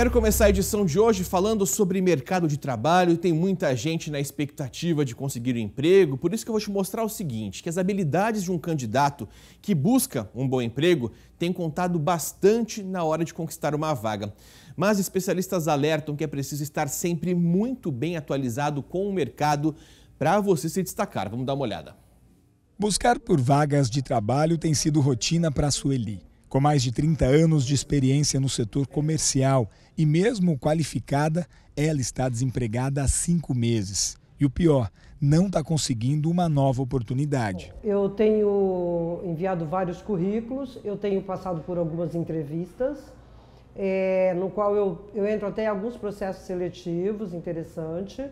Quero começar a edição de hoje falando sobre mercado de trabalho. Tem muita gente na expectativa de conseguir um emprego, por isso que eu vou te mostrar o seguinte, que as habilidades de um candidato que busca um bom emprego têm contado bastante na hora de conquistar uma vaga. Mas especialistas alertam que é preciso estar sempre muito bem atualizado com o mercado para você se destacar. Vamos dar uma olhada. Buscar por vagas de trabalho tem sido rotina para a Sueli. Com mais de 30 anos de experiência no setor comercial e, mesmo qualificada, ela está desempregada há cinco meses. E o pior, não está conseguindo uma nova oportunidade. Eu tenho enviado vários currículos, eu tenho passado por algumas entrevistas, é, no qual eu, eu entro até em alguns processos seletivos, interessante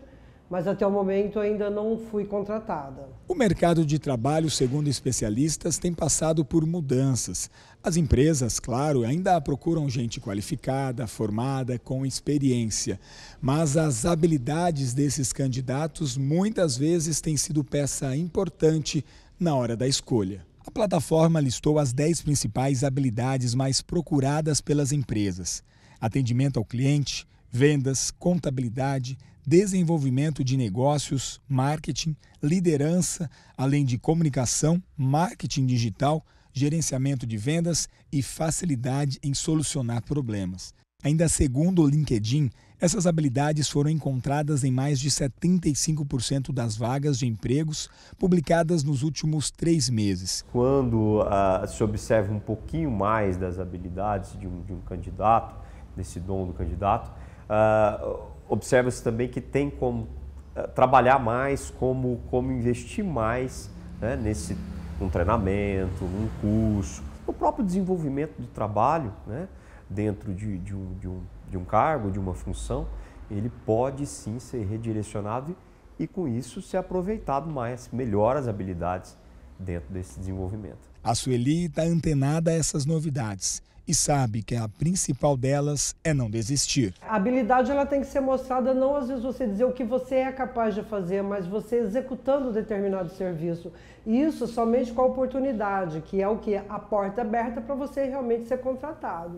mas até o momento ainda não fui contratada. O mercado de trabalho, segundo especialistas, tem passado por mudanças. As empresas, claro, ainda procuram gente qualificada, formada, com experiência, mas as habilidades desses candidatos muitas vezes têm sido peça importante na hora da escolha. A plataforma listou as 10 principais habilidades mais procuradas pelas empresas: atendimento ao cliente, vendas, contabilidade, desenvolvimento de negócios, marketing, liderança, além de comunicação, marketing digital, gerenciamento de vendas e facilidade em solucionar problemas. Ainda segundo o LinkedIn, essas habilidades foram encontradas em mais de 75% das vagas de empregos publicadas nos últimos três meses. Quando uh, se observa um pouquinho mais das habilidades de um, de um candidato, desse dom do candidato, uh, observa-se também que tem como eh, trabalhar mais, como, como investir mais né, nesse um treinamento, um curso, no próprio desenvolvimento do trabalho, né, dentro de, de, um, de, um, de um cargo, de uma função, ele pode sim ser redirecionado e, e com isso ser aproveitado mais, melhor as habilidades dentro desse desenvolvimento. A Sueli está antenada a essas novidades e sabe que a principal delas é não desistir. A habilidade ela tem que ser mostrada não às vezes você dizer o que você é capaz de fazer, mas você executando determinado serviço. Isso somente com a oportunidade, que é o que a porta aberta para você realmente ser contratado.